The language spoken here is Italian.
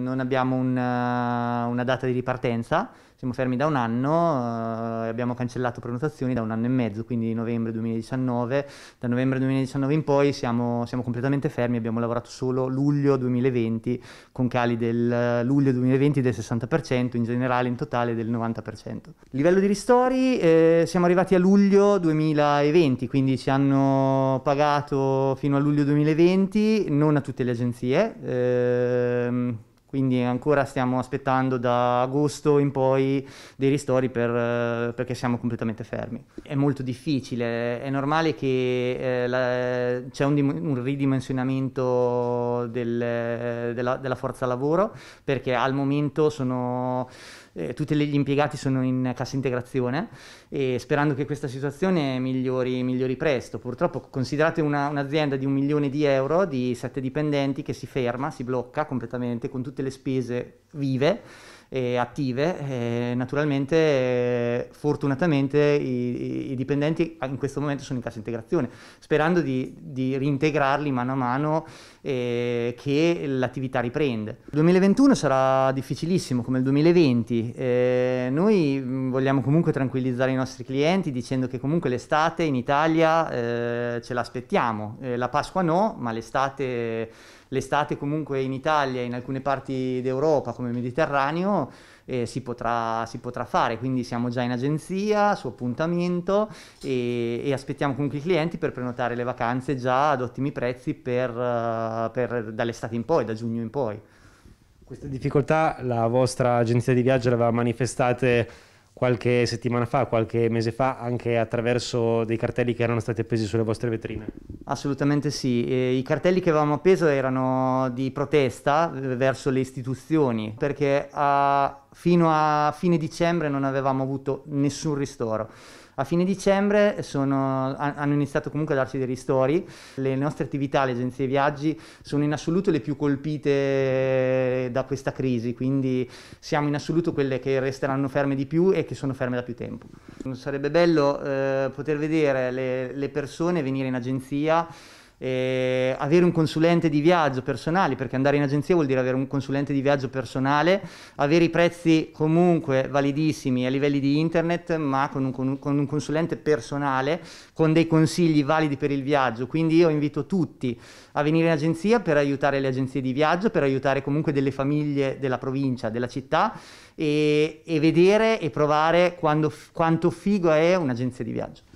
Non abbiamo una, eh, una data di ripartenza, siamo fermi da un anno, eh, abbiamo cancellato prenotazioni da un anno e mezzo, quindi novembre 2019. Da novembre 2019 in poi siamo, siamo completamente fermi, abbiamo lavorato solo luglio 2020 con cali del eh, luglio 2020 del 60%, in generale in totale del 90%. Livello di ristori, eh, siamo arrivati a luglio 2020, quindi ci hanno pagato fino a luglio 2020, non a tutte le agenzie. Eh, quindi ancora stiamo aspettando da agosto in poi dei ristori per, eh, perché siamo completamente fermi. È molto difficile, è normale che eh, la, c'è un, un ridimensionamento del, eh, della, della, forza lavoro perché al momento sono, eh, tutti gli impiegati sono in cassa integrazione e sperando che questa situazione migliori, migliori presto. Purtroppo considerate una, un'azienda di un milione di euro, di sette dipendenti che si ferma, si blocca completamente con tutti tutte le spese vive e attive, e naturalmente fortunatamente i, i, dipendenti in questo momento sono in cassa integrazione, sperando di, di reintegrarli mano a mano eh, che l'attività riprende. Il 2021 sarà difficilissimo come il 2020, eh, noi vogliamo comunque tranquillizzare i nostri clienti dicendo che comunque l'estate in Italia eh, ce l'aspettiamo, la Pasqua no, ma l'estate l'estate comunque in Italia e in alcune parti parti d'Europa come Mediterraneo eh, si, potrà, si, potrà, fare, quindi siamo già in agenzia su appuntamento e, e, aspettiamo comunque i clienti per prenotare le vacanze già ad ottimi prezzi per, eh, per, dall'estate in poi, da giugno in poi. Queste difficoltà la vostra agenzia di viaggio le aveva manifestate qualche settimana fa, qualche mese fa, anche attraverso dei cartelli che erano stati appesi sulle vostre vetrine? Assolutamente sì, e i cartelli che avevamo appeso erano di protesta verso le istituzioni perché a fino a fine dicembre non avevamo avuto nessun ristoro. A fine dicembre sono, hanno iniziato comunque a darci dei ristori. Le nostre attività, le agenzie viaggi, sono in assoluto le più colpite da questa crisi, quindi siamo in assoluto quelle che resteranno ferme di più e che sono ferme da più tempo. Sarebbe bello eh, poter vedere le, le persone venire in agenzia eh, avere un consulente di viaggio personale, perché andare in agenzia vuol dire avere un consulente di viaggio personale, avere i prezzi comunque validissimi a livelli di internet, ma con un, con un consulente personale, con dei consigli validi per il viaggio. Quindi io invito tutti a venire in agenzia per aiutare le agenzie di viaggio, per aiutare comunque delle famiglie della provincia, della città e, e vedere e provare quando, quanto figo è un'agenzia di viaggio.